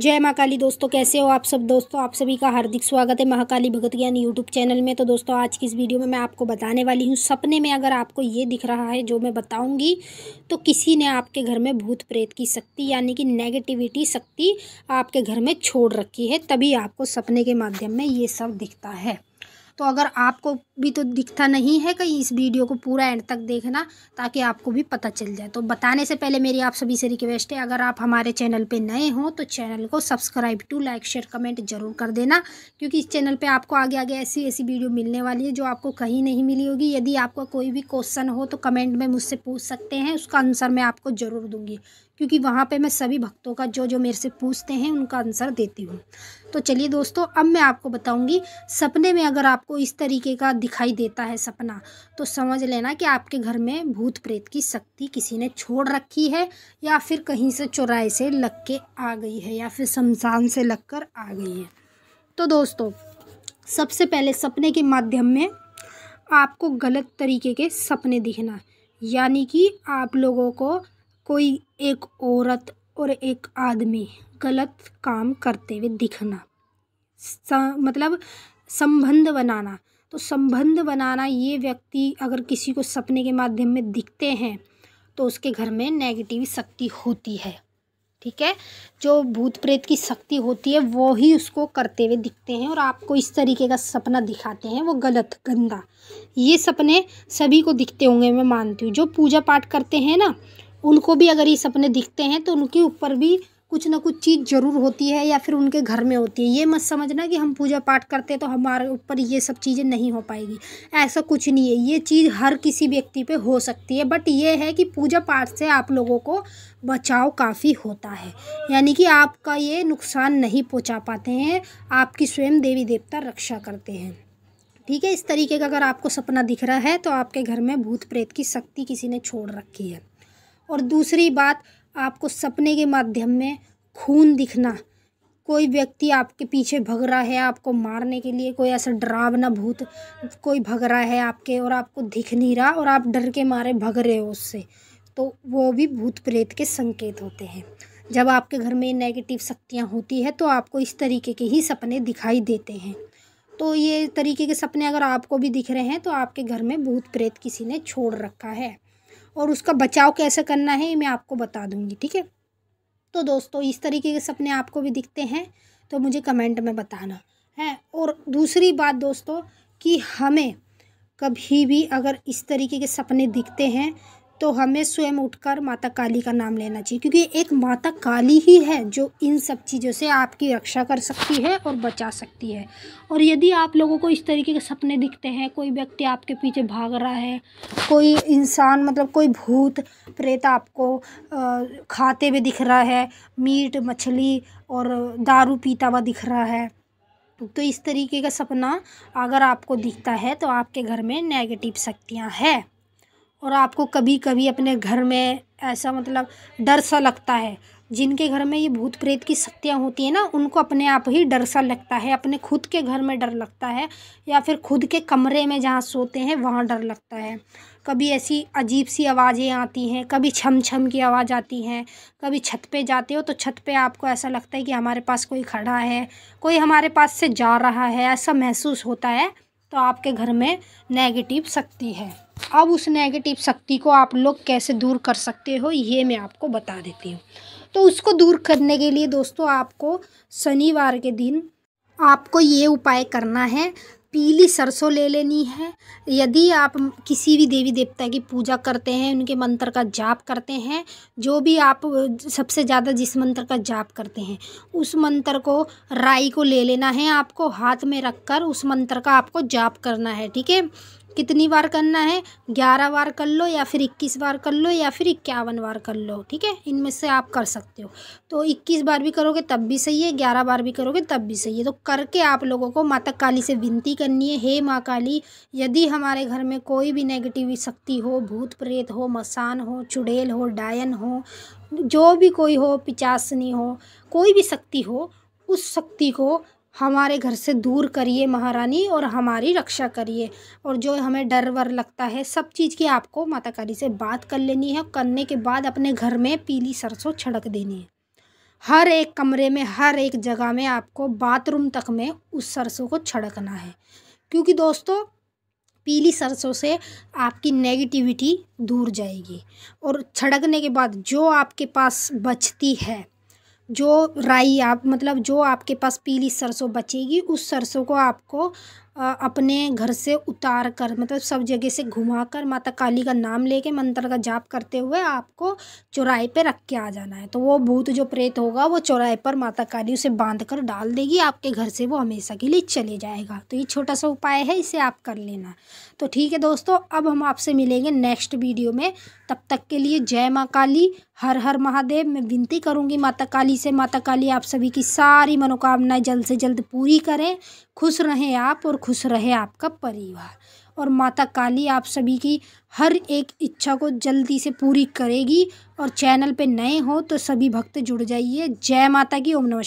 जय महाकाली दोस्तों कैसे हो आप सब दोस्तों आप सभी का हार्दिक स्वागत है महाकाली भगत ज्ञान यूट्यूब चैनल में तो दोस्तों आज की इस वीडियो में मैं आपको बताने वाली हूँ सपने में अगर आपको ये दिख रहा है जो मैं बताऊँगी तो किसी ने आपके घर में भूत प्रेत की शक्ति यानी कि नेगेटिविटी शक्ति आपके घर में छोड़ रखी है तभी आपको सपने के माध्यम में ये सब दिखता है तो अगर आपको भी तो दिखता नहीं है कहीं इस वीडियो को पूरा एंड तक देखना ताकि आपको भी पता चल जाए तो बताने से पहले मेरी आप सभी से रिक्वेस्ट है अगर आप हमारे चैनल पर नए हों तो चैनल को subscribe to like share comment ज़रूर कर देना क्योंकि इस चैनल पर आपको आगे आगे ऐसी ऐसी वीडियो मिलने वाली है जो आपको कहीं नहीं मिली होगी यदि आपका कोई भी क्वेश्चन हो तो कमेंट में मुझसे पूछ सकते हैं उसका आंसर मैं आपको ज़रूर दूंगी क्योंकि वहाँ पे मैं सभी भक्तों का जो जो मेरे से पूछते हैं उनका आंसर देती हूँ तो चलिए दोस्तों अब मैं आपको बताऊँगी सपने में अगर आपको इस तरीके का दिखाई देता है सपना तो समझ लेना कि आपके घर में भूत प्रेत की शक्ति किसी ने छोड़ रखी है या फिर कहीं से चौराहे से लग के आ गई है या फिर शमशान से लग कर आ गई है तो दोस्तों सबसे पहले सपने के माध्यम में आपको गलत तरीके के सपने दिखना यानी कि आप लोगों को कोई एक औरत और एक आदमी गलत काम करते हुए दिखना मतलब संबंध बनाना तो संबंध बनाना ये व्यक्ति अगर किसी को सपने के माध्यम में दिखते हैं तो उसके घर में नेगेटिव शक्ति होती है ठीक है जो भूत प्रेत की शक्ति होती है वो ही उसको करते हुए दिखते हैं और आपको इस तरीके का सपना दिखाते हैं वो गलत गंदा ये सपने सभी को दिखते होंगे मैं मानती हूँ जो पूजा पाठ करते हैं ना उनको भी अगर ये सपने दिखते हैं तो उनके ऊपर भी कुछ ना कुछ चीज़ ज़रूर होती है या फिर उनके घर में होती है ये मत समझना कि हम पूजा पाठ करते हैं तो हमारे ऊपर ये सब चीज़ें नहीं हो पाएगी ऐसा कुछ नहीं है ये चीज़ हर किसी व्यक्ति पे हो सकती है बट ये है कि पूजा पाठ से आप लोगों को बचाव काफ़ी होता है यानी कि आपका ये नुकसान नहीं पहुँचा पाते हैं आपकी स्वयं देवी देवता रक्षा करते हैं ठीक है इस तरीके का अगर आपको सपना दिख रहा है तो आपके घर में भूत प्रेत की शक्ति किसी ने छोड़ रखी है और दूसरी बात आपको सपने के माध्यम में खून दिखना कोई व्यक्ति आपके पीछे भग रहा है आपको मारने के लिए कोई ऐसा डरावना भूत कोई भग रहा है आपके और आपको दिख नहीं रहा और आप डर के मारे भग रहे हो उससे तो वो भी भूत प्रेत के संकेत होते हैं जब आपके घर में नेगेटिव शक्तियाँ होती है तो आपको इस तरीके के ही सपने दिखाई देते हैं तो ये तरीके के सपने अगर आपको भी दिख रहे हैं तो आपके घर में भूत प्रेत किसी ने छोड़ रखा है और उसका बचाव कैसे करना है मैं आपको बता दूँगी ठीक है तो दोस्तों इस तरीके के सपने आपको भी दिखते हैं तो मुझे कमेंट में बताना है और दूसरी बात दोस्तों कि हमें कभी भी अगर इस तरीके के सपने दिखते हैं तो हमें स्वयं उठकर माता काली का नाम लेना चाहिए क्योंकि एक माता काली ही है जो इन सब चीज़ों से आपकी रक्षा कर सकती है और बचा सकती है और यदि आप लोगों को इस तरीके के सपने दिखते हैं कोई व्यक्ति आपके पीछे भाग रहा है कोई इंसान मतलब कोई भूत प्रेत आपको खाते हुए दिख रहा है मीट मछली और दारू पीता हुआ दिख रहा है तो इस तरीके का सपना अगर आपको दिखता है तो आपके घर में नेगेटिव शक्तियाँ है और आपको कभी कभी अपने घर में ऐसा मतलब डर सा लगता है जिनके घर में ये भूत प्रेत की शक्तियाँ होती हैं ना उनको अपने आप ही डर सा लगता है अपने खुद के घर में डर लगता है या फिर खुद के कमरे में जहाँ सोते हैं वहाँ डर लगता है कभी ऐसी अजीब सी आवाज़ें आती हैं कभी छम छम की आवाज़ आती हैं कभी छत पे जाते हो तो छत पे आपको ऐसा लगता है कि हमारे पास कोई खड़ा है कोई हमारे पास से जा रहा है ऐसा महसूस होता है तो आपके घर में नेगेटिव शक्ति है अब उस नेगेटिव शक्ति को आप लोग कैसे दूर कर सकते हो ये मैं आपको बता देती हूँ तो उसको दूर करने के लिए दोस्तों आपको शनिवार के दिन आपको ये उपाय करना है पीली सरसों ले लेनी है यदि आप किसी भी देवी देवता की पूजा करते हैं उनके मंत्र का जाप करते हैं जो भी आप सबसे ज़्यादा जिस मंत्र का जाप करते हैं उस मंत्र को राई को ले लेना है आपको हाथ में रखकर उस मंत्र का आपको जाप करना है ठीक है कितनी बार करना है ग्यारह बार कर लो या फिर इक्कीस बार कर लो या फिर इक्यावन बार कर लो ठीक है इनमें से आप कर सकते हो तो इक्कीस बार भी करोगे तब भी सही है ग्यारह बार भी करोगे तब भी सही है तो करके आप लोगों को माता काली से विनती करनी है हे माँ काली यदि हमारे घर में कोई भी नेगेटिव शक्ति हो भूत प्रेत हो मसान हो चुड़ैल हो डायन हो जो भी कोई हो पिचासनी हो कोई भी शक्ति हो उस शक्ति को हमारे घर से दूर करिए महारानी और हमारी रक्षा करिए और जो हमें डर वर लगता है सब चीज़ की आपको माताकारी से बात कर लेनी है करने के बाद अपने घर में पीली सरसों छिड़क देनी है हर एक कमरे में हर एक जगह में आपको बाथरूम तक में उस सरसों को छिड़कना है क्योंकि दोस्तों पीली सरसों से आपकी नेगेटिविटी दूर जाएगी और छिड़कने के बाद जो आपके पास बचती है जो राई आप मतलब जो आपके पास पीली सरसों बचेगी उस सरसों को आपको अपने घर से उतार कर मतलब सब जगह से घुमा कर माता काली का नाम लेके मंत्र का जाप करते हुए आपको चौराहे पे रख के आ जाना है तो वो भूत जो प्रेत होगा वो चौराहे पर माता काली उसे बांध कर डाल देगी आपके घर से वो हमेशा के लिए चले जाएगा तो ये छोटा सा उपाय है इसे आप कर लेना तो ठीक है दोस्तों अब हम आपसे मिलेंगे नेक्स्ट वीडियो में तब तक के लिए जय माँ काली हर हर महादेव मैं विनती करूँगी माता काली से माता काली आप सभी की सारी मनोकामनाएं जल्द से जल्द पूरी करें खुश रहें आप और खुश रहे आपका परिवार और माता काली आप सभी की हर एक इच्छा को जल्दी से पूरी करेगी और चैनल पे नए हो तो सभी भक्त जुड़ जाइए जय माता की ओम नमस्कार